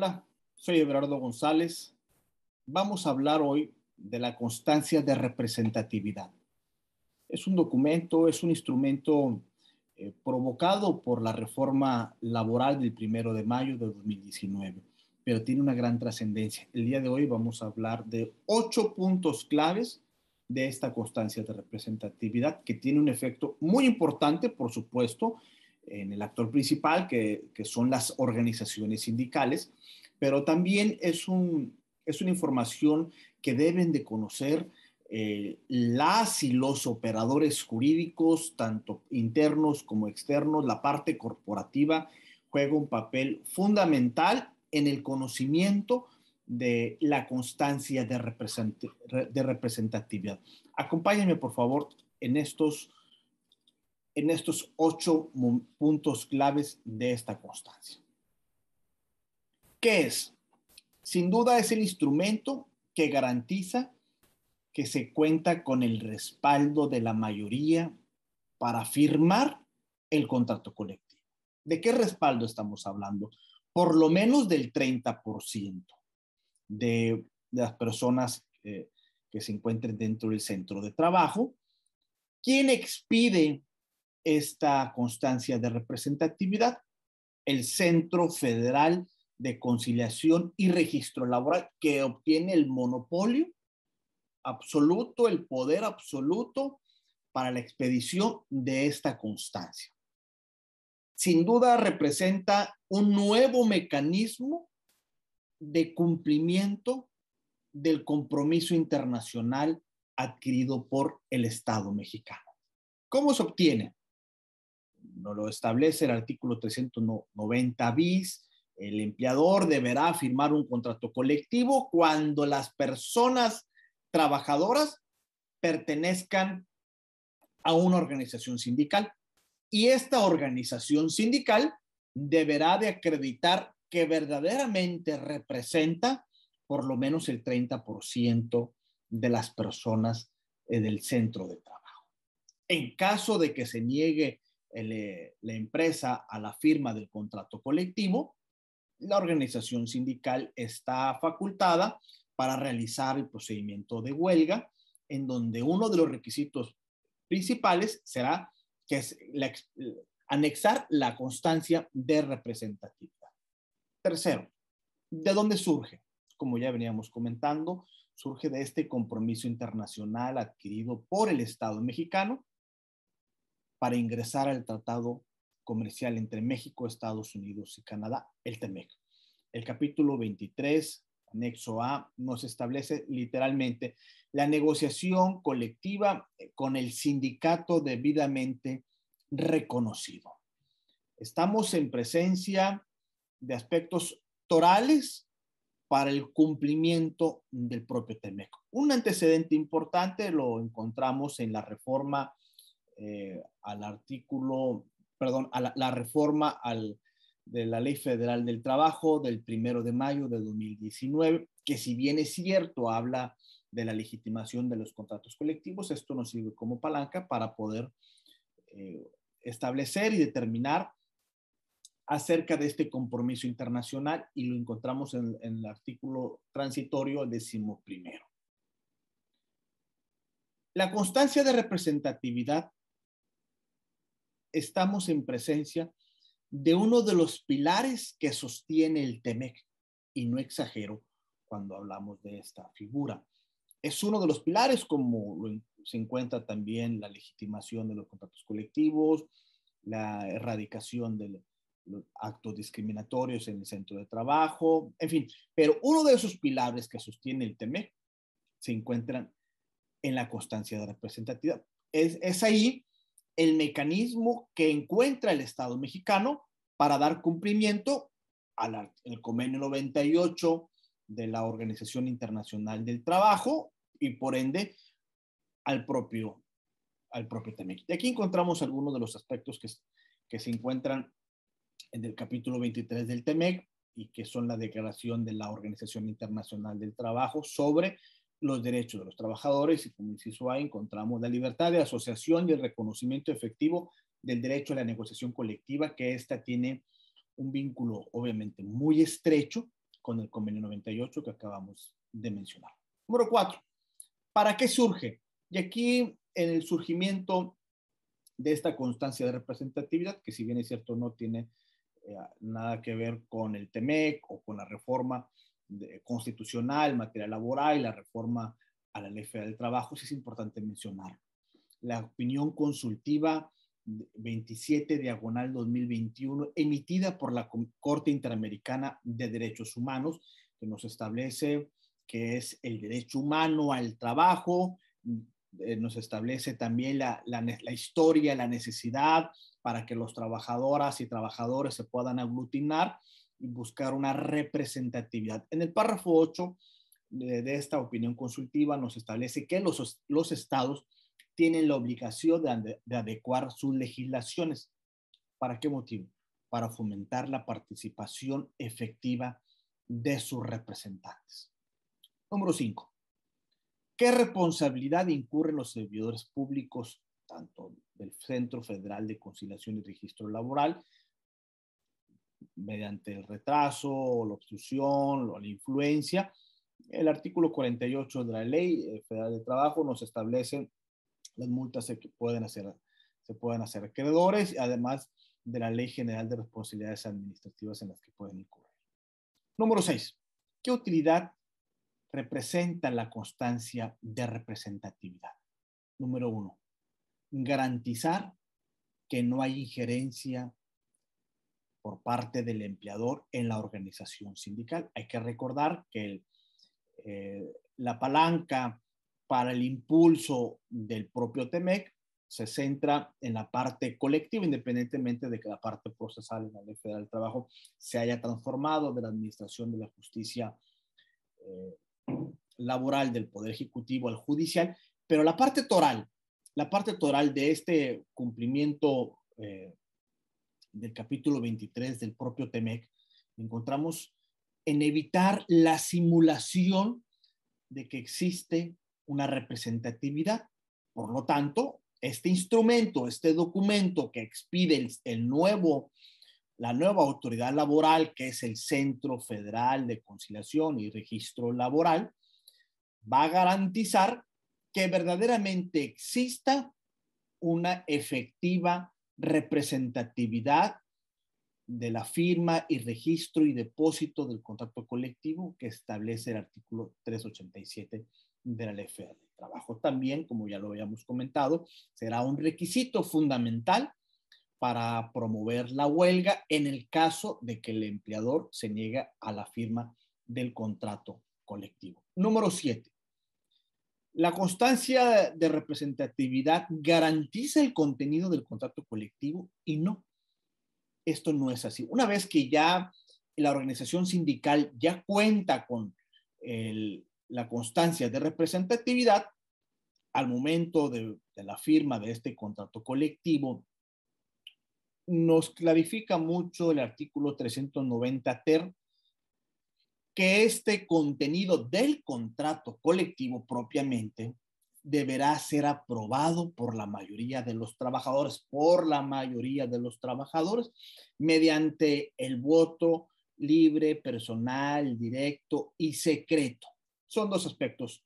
Hola, soy Eberardo González. Vamos a hablar hoy de la constancia de representatividad. Es un documento, es un instrumento eh, provocado por la reforma laboral del primero de mayo de 2019, pero tiene una gran trascendencia. El día de hoy vamos a hablar de ocho puntos claves de esta constancia de representatividad que tiene un efecto muy importante, por supuesto, en el actor principal, que, son las organizaciones sindicales, pero también es, una información que deben de conocer eh, las y los operadores jurídicos, tanto internos como externos, la parte corporativa juega un papel fundamental en el conocimiento de la constancia de, de representatividad. Acompáñenme, por favor, en estos en estos ocho puntos claves de esta constancia. ¿Qué es? Sin duda es el instrumento que garantiza que se cuenta con el respaldo de la mayoría para firmar el contrato colectivo. ¿De qué respaldo estamos hablando? Por lo menos del 30% de, de, las personas eh, que se encuentren dentro del centro de trabajo. quien expide esta constancia de representatividad, el Centro Federal de Conciliación y Registro Laboral, que obtiene el monopolio absoluto, el poder absoluto para la expedición de esta constancia. Sin duda representa un nuevo mecanismo de cumplimiento del compromiso internacional adquirido por el Estado mexicano. ¿Cómo se obtiene? lo establece el artículo 390 bis, el empleador deberá firmar un contrato colectivo cuando las personas trabajadoras pertenezcan a una organización sindical. Y esta organización sindical deberá de acreditar que verdaderamente representa por lo menos el 30% de las personas eh, del centro de trabajo. En caso de que se niegue eh, la empresa a la firma del contrato colectivo, la organización sindical está facultada para realizar el procedimiento de huelga, en donde uno de los requisitos principales será que es anexar la constancia de representatividad. Tercero, ¿de dónde surge? Como ya veníamos comentando, surge de este compromiso internacional adquirido por el Estado mexicano para ingresar al tratado comercial entre México, Estados Unidos y Canadá, el TEMEC. El capítulo 23, anexo A, nos establece literalmente la negociación colectiva con el sindicato debidamente reconocido. Estamos en presencia de aspectos torales para el cumplimiento del propio TEMEC. Un antecedente importante lo encontramos en la reforma eh, al artículo, perdón, a la, reforma al, de la Ley Federal del Trabajo del primero de mayo de 2019, que si bien es cierto, habla de la legitimación de los contratos colectivos, esto nos sirve como palanca para poder eh, establecer y determinar acerca de este compromiso internacional y lo encontramos en, en el artículo transitorio décimo primero. La constancia de representatividad estamos en presencia de uno de los pilares que sostiene el TEMEC, y no exagero cuando hablamos de esta figura. Es uno de los pilares como se encuentra también la legitimación de los contratos colectivos, la erradicación de los actos discriminatorios en el centro de trabajo, en fin, pero uno de esos pilares que sostiene el TEMEC se encuentran en la constancia de representatividad. Es, es ahí el mecanismo que encuentra el Estado mexicano para dar cumplimiento al convenio 98 de la Organización Internacional del Trabajo y por ende al propio, al propio TEMEC. Y aquí encontramos algunos de los aspectos que, que se encuentran en el capítulo 23 del TEMEC y que son la declaración de la Organización Internacional del Trabajo sobre los derechos de los trabajadores y como inciso A encontramos la libertad de asociación y el reconocimiento efectivo del derecho a la negociación colectiva, que esta tiene un vínculo obviamente muy estrecho con el convenio 98 que acabamos de mencionar. Número cuatro, ¿para qué surge? Y aquí en el surgimiento de esta constancia de representatividad, que si bien es cierto no tiene eh, nada que ver con el TEMEC o con la reforma de, constitucional, material laboral y la reforma a la ley federal del trabajo, es importante mencionar. La opinión consultiva 27 diagonal 2021, emitida por la Corte Interamericana de Derechos Humanos, que nos establece que es el derecho humano al trabajo, eh, nos establece también la, la, historia, la necesidad para que los trabajadoras y trabajadores se puedan aglutinar buscar una representatividad. En el párrafo 8 de, esta opinión consultiva nos establece que los, los estados tienen la obligación de, de adecuar sus legislaciones. ¿Para qué motivo? Para fomentar la participación efectiva de sus representantes. Número 5. ¿Qué responsabilidad incurren los servidores públicos, tanto del Centro Federal de Conciliación y Registro Laboral mediante el retraso, la obstrucción o la influencia. El artículo 48 de la Ley eh, Federal de Trabajo nos establece las multas que pueden hacer, se pueden hacer acreedores, además de la Ley General de Responsabilidades Administrativas en las que pueden incurrir. Número 6. ¿Qué utilidad representa la constancia de representatividad? Número 1. Garantizar que no hay injerencia por parte del empleador en la organización sindical. Hay que recordar que eh, la palanca para el impulso del propio TEMEC se centra en la parte colectiva, independientemente de que la parte procesal en la Ley Federal del Trabajo se haya transformado de la Administración de la Justicia eh, Laboral del Poder Ejecutivo al Judicial, pero la parte toral, la parte toral de este cumplimiento eh, del capítulo 23 del propio Temec, encontramos en evitar la simulación de que existe una representatividad. Por lo tanto, este instrumento, este documento que expide el nuevo, la nueva autoridad laboral, que es el Centro Federal de Conciliación y Registro Laboral, va a garantizar que verdaderamente exista una efectiva representatividad de la firma y registro y depósito del contrato colectivo que establece el artículo 387 de la Ley del Trabajo. También, como ya lo habíamos comentado, será un requisito fundamental para promover la huelga en el caso de que el empleador se niegue a la firma del contrato colectivo. Número siete, la constancia de representatividad garantiza el contenido del contrato colectivo y no. Esto no es así. Una vez que ya la organización sindical ya cuenta con la constancia de representatividad, al momento de, de la firma de este contrato colectivo, nos clarifica mucho el artículo 390 ter que este contenido del contrato colectivo propiamente deberá ser aprobado por la mayoría de los trabajadores, por la mayoría de los trabajadores, mediante el voto libre, personal, directo y secreto. Son dos aspectos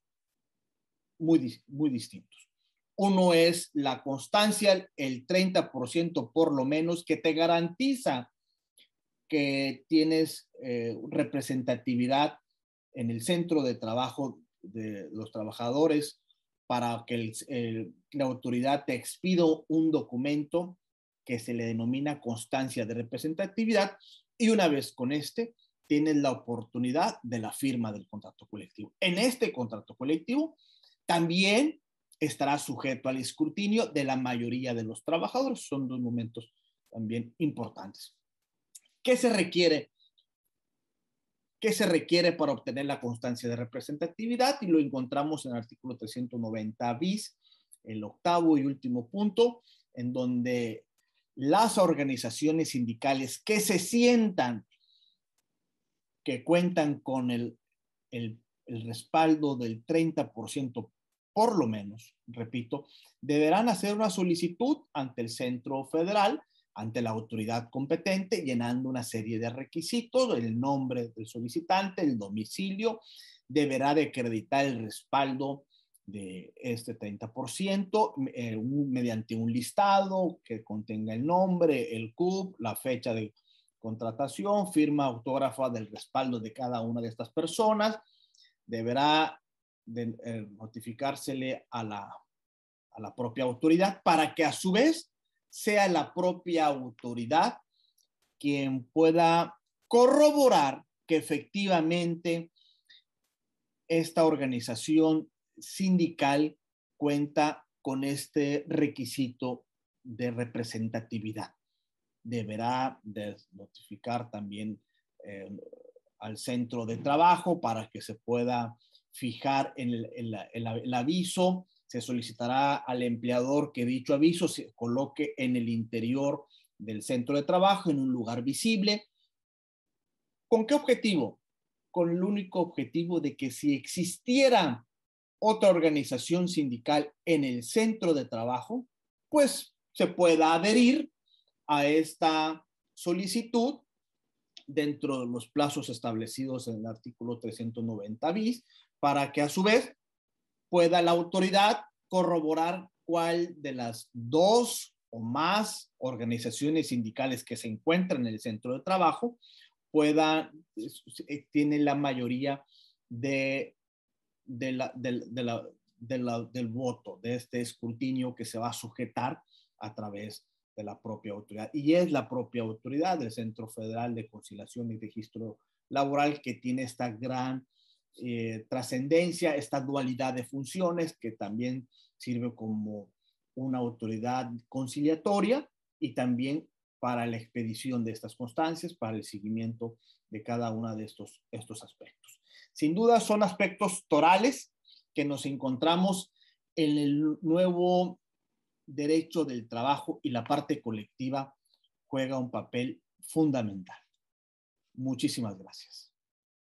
muy, muy distintos. Uno es la constancia, el 30% por lo menos, que te garantiza que tienes eh, representatividad en el centro de trabajo de los trabajadores para que eh, la autoridad te expida un documento que se le denomina constancia de representatividad y una vez con este tienes la oportunidad de la firma del contrato colectivo. En este contrato colectivo también estará sujeto al escrutinio de la mayoría de los trabajadores. Son dos momentos también importantes. ¿Qué se requiere? ¿Qué se requiere para obtener la constancia de representatividad? Y lo encontramos en el artículo 390 bis, el octavo y último punto, en donde las organizaciones sindicales que se sientan que cuentan con el, el respaldo del 30% por lo menos, repito, deberán hacer una solicitud ante el Centro Federal ante la autoridad competente llenando una serie de requisitos, el nombre del solicitante, el domicilio, deberá acreditar el respaldo de este 30% eh, mediante un listado que contenga el nombre, el CUB, la fecha de contratación, firma autógrafa del respaldo de cada una de estas personas. Deberá eh, notificársele a la, a la propia autoridad para que a su vez sea la propia autoridad quien pueda corroborar que efectivamente esta organización sindical cuenta con este requisito de representatividad. Deberá notificar también eh, al centro de trabajo para que se pueda fijar en el aviso se solicitará al empleador que dicho aviso se coloque en el interior del centro de trabajo, en un lugar visible. ¿Con qué objetivo? Con el único objetivo de que si existiera otra organización sindical en el centro de trabajo, pues se pueda adherir a esta solicitud dentro de los plazos establecidos en el artículo 390 bis, para que a su vez pueda la autoridad corroborar cuál de las dos o más organizaciones sindicales que se encuentran en el centro de trabajo pueda, eh, tiene la mayoría de, del voto, de este escrutinio que se va a sujetar a través de la propia autoridad. Y es la propia autoridad del Centro Federal de Conciliación y Registro Laboral que tiene esta gran eh, trascendencia, esta dualidad de funciones que también sirve como una autoridad conciliatoria y también para la expedición de estas constancias, para el seguimiento de cada uno de estos, estos aspectos. Sin duda son aspectos torales que nos encontramos en el nuevo derecho del trabajo y la parte colectiva juega un papel fundamental. Muchísimas gracias.